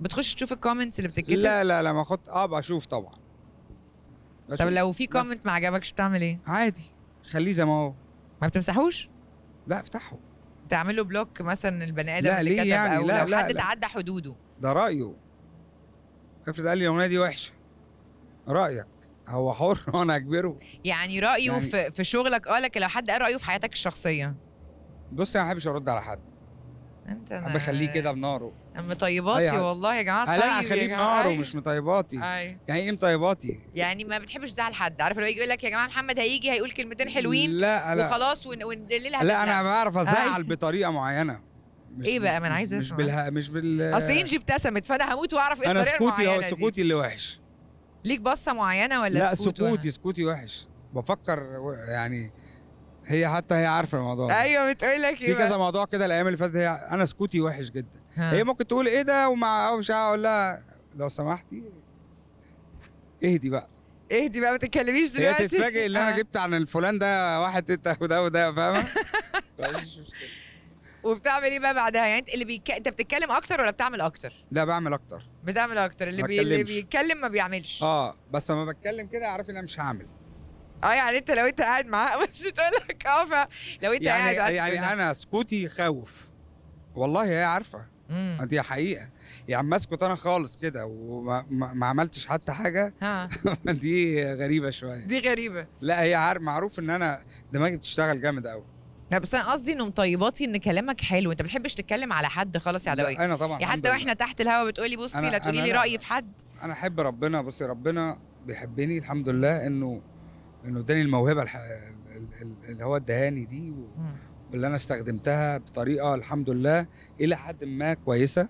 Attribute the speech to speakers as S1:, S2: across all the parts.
S1: بتخش تشوف الكومنتس اللي بتتكتب لا لا لا ما احط اه بشوف طبعا بشوف. طب لو في كومنت
S2: ما عجبكش بتعمل ايه عادي خليه زي ما هو ما بتمسحوش لا افتحه تعمل له بلوك مثلا البني ادم اللي كتب يعني او لا لو لا حد لا. تعدى حدوده
S1: ده رايه افرض قال لي الاغنيه دي وحشه رايك هو حر وانا اكبره
S2: يعني رايه يعني في, في شغلك اه لكن لو حد قال رايه في حياتك الشخصيه
S1: بص انا ما بحبش ارد على حد
S2: انت انا بخليه كده بناره مطيباتي طيباتي والله يا جماعه طيب لا اخليه بناره
S1: مش مطيباتي أي. يعني ايه مطيباتي
S2: يعني ما بتحبش تزعل حد عارف لو يجي يقول لك يا جماعه محمد هيجي هيقول كلمتين حلوين لا لا وخلاص وندللها لا انا بعرف ازعل
S1: بطريقه معينه مش ايه بقى ما انا عايز اسمع مش بالها مش بال اصل انجي
S2: ابتسمت فانا هموت واعرف ايه الطريقه المعينه انا سكوتي سكوتي اللي وحش ليك بصه معينه ولا لا سكوتي
S1: سكوتي وحش بفكر يعني هي حتى هي عارفه الموضوع ده ايوه بتقول لك ايه في كذا موضوع كده الايام اللي فاتت هي انا سكوتي وحش جدا ها. هي ممكن تقول ايه ده ومع مش اقول لها لو سمحتي اهدي بقى اهدي بقى ما تتكلميش دلوقتي هي تتفاجئ ان انا جبت عن الفلان ده واحد انت وده وده فاهمه مفيش
S2: مشكله وبتعمل ايه بقى بعدها يعني انت اللي بيك... انت بتتكلم اكتر ولا بتعمل اكتر
S1: لا بعمل اكتر
S2: بتعمل اكتر اللي, بي... اللي بيتكلم ما بيعملش
S1: اه بس لما
S2: بتكلم كده عارف ان انا مش هعمل اه يعني انت لو انت قاعد معاه بس تقول لك اه لو انت يعني قاعد يعني انا
S1: سكوتي خوف والله هي عارفه مم. دي حقيقه يعني ما اسكت انا خالص كده وما عملتش حتى حاجه ها. دي غريبه شويه دي غريبه لا هي عارف معروف ان انا دماغي بتشتغل جامد قوي لا بس انا قصدي انه
S2: مطيباتي ان كلامك حلو انت ما بتحبش تتكلم على حد خالص يا عدوي انا طبعا يعني حتى واحنا تحت الهوا بتقولي بصي لا تقولي لي رايي في
S1: حد انا احب ربنا بصي ربنا بيحبني الحمد لله انه انه اداني الموهبه الح... اللي هو ادهاني دي و... واللي انا استخدمتها بطريقه الحمد لله الى حد ما كويسه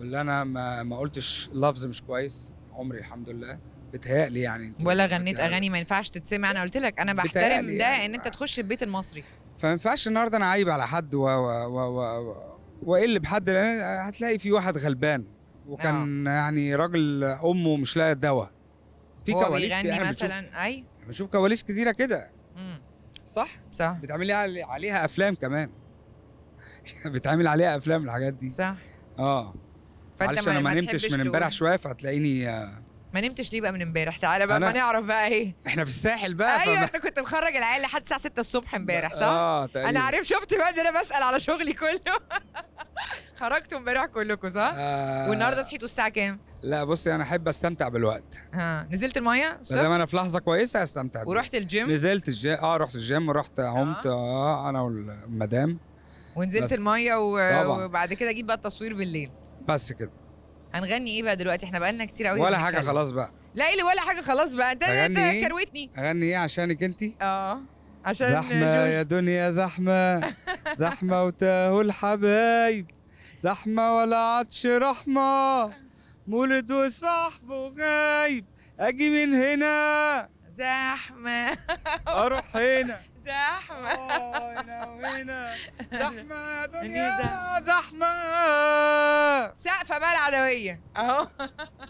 S1: واللي انا ما, ما قلتش لفظ مش كويس عمري الحمد لله بتهيألي يعني انت ولا غنيت يعني. اغاني
S2: ما ينفعش تتسمع انا قلت لك انا بحترم يعني ده يعني ان انت تخش البيت المصري
S1: فما ينفعش النهارده انا عايب على حد و و و واقل بحد لان هتلاقي في واحد غلبان وكان أوه. يعني راجل امه مش لاقي دواء في كواليس بيغني مثلا اي بشوف كواليس كتيره كده صح صح بتعملي عليها افلام كمان بتعمل عليها افلام الحاجات دي صح اه
S2: معلش انا ما نمتش من امبارح شويه
S1: فهتلاقيني آه.
S2: ما نمتش ليه بقى من امبارح تعالى بقى ما نعرف بقى ايه احنا
S1: في الساحل بقى ايوه انت
S2: كنت مخرج العيال لحد الساعه 6 الصبح امبارح صح آه،, اه تقريبا انا عارف شفت بقى ان انا بسال على شغلي كله
S1: خرجتوا امبارح كلكم صح آه والنهارده
S2: صحيتوا الساعه كام
S1: لا بصي انا احب استمتع بالوقت
S2: ها نزلت الميه ما دام
S1: انا في لحظه كويسه استمتع ورحت الجيم نزلت الجيم اه رحت الجيم ورحت آه. عمت آه. آه انا والمدام
S2: ونزلت بس. الميه و... وبعد كده جيت بقى التصوير بالليل بس كده هنغني ايه بقى دلوقتي احنا بقالنا كتير قوي ولا حاجه خلاص بقى لا ايه ولا حاجه خلاص بقى انت انت إيه؟ كروتني
S1: اغني ايه عشانك انت اه عشان زحمه جوش. يا دنيا زحمه زحمه وتاهو الحبايب زحمه ولا عطش رحمه مولد وصاحبه غايب اجي من هنا زحمه اروح هنا زحمه آه، هنا وهنا زحمه يا دنيا زحمه سقفه بقى العدويه اهو